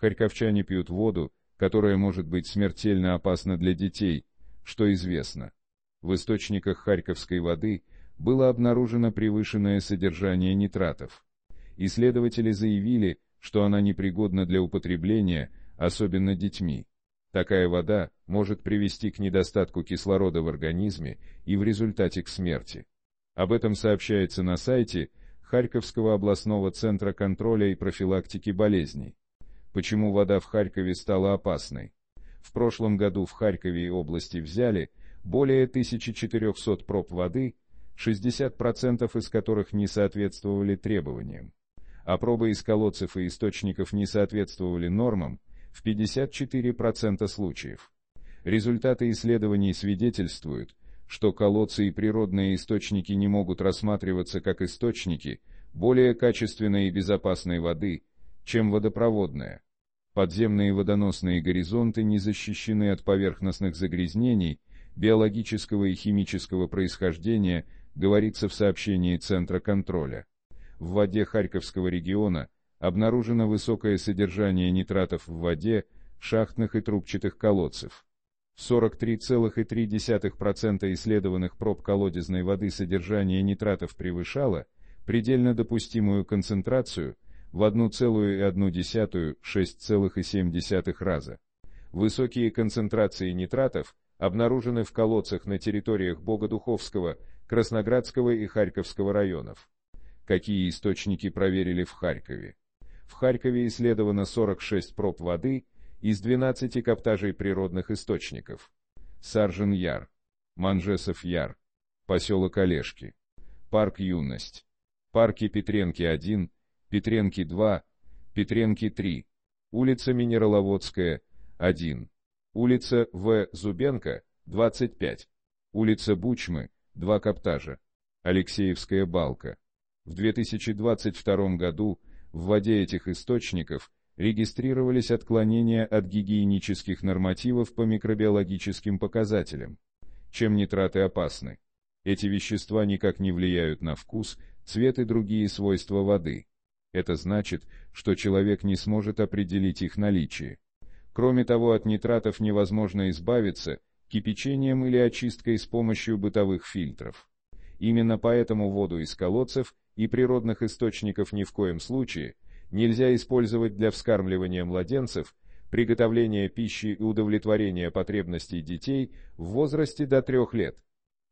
Харьковчане пьют воду, которая может быть смертельно опасна для детей, что известно. В источниках харьковской воды было обнаружено превышенное содержание нитратов. Исследователи заявили, что она непригодна для употребления, особенно детьми. Такая вода может привести к недостатку кислорода в организме и в результате к смерти. Об этом сообщается на сайте Харьковского областного центра контроля и профилактики болезней почему вода в Харькове стала опасной. В прошлом году в Харькове и области взяли более 1400 проб воды, 60% из которых не соответствовали требованиям. А пробы из колодцев и источников не соответствовали нормам в 54% случаев. Результаты исследований свидетельствуют, что колодцы и природные источники не могут рассматриваться как источники более качественной и безопасной воды – чем водопроводная. Подземные водоносные горизонты не защищены от поверхностных загрязнений, биологического и химического происхождения, говорится в сообщении Центра контроля. В воде Харьковского региона обнаружено высокое содержание нитратов в воде, шахтных и трубчатых колодцев. 43,3% исследованных проб колодезной воды содержание нитратов превышало предельно допустимую концентрацию – в 1,1-6,7 раза. Высокие концентрации нитратов обнаружены в колодцах на территориях Богодуховского, Красноградского и Харьковского районов. Какие источники проверили в Харькове? В Харькове исследовано 46 проб воды из 12 коптажей природных источников. Саржин-Яр, Манжесов-Яр, поселок Олешки, парк Юность, парки Петренки-1, Петренки-2, Петренки-3, улица Минераловодская, 1, улица В. Зубенко, 25, улица Бучмы, 2 Каптажа, Алексеевская балка. В 2022 году в воде этих источников регистрировались отклонения от гигиенических нормативов по микробиологическим показателям, чем нитраты опасны. Эти вещества никак не влияют на вкус, цвет и другие свойства воды. Это значит, что человек не сможет определить их наличие. Кроме того, от нитратов невозможно избавиться кипячением или очисткой с помощью бытовых фильтров. Именно поэтому воду из колодцев и природных источников ни в коем случае нельзя использовать для вскармливания младенцев, приготовления пищи и удовлетворения потребностей детей в возрасте до трех лет.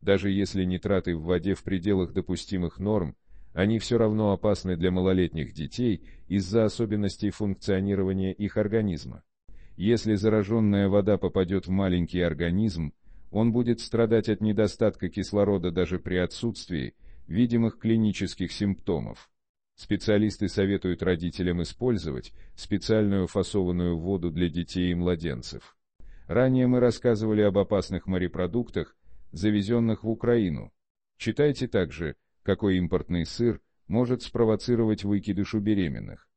Даже если нитраты в воде в пределах допустимых норм они все равно опасны для малолетних детей из-за особенностей функционирования их организма. Если зараженная вода попадет в маленький организм, он будет страдать от недостатка кислорода даже при отсутствии видимых клинических симптомов. Специалисты советуют родителям использовать специальную фасованную воду для детей и младенцев. Ранее мы рассказывали об опасных морепродуктах, завезенных в Украину. Читайте также какой импортный сыр может спровоцировать выкидыш у беременных.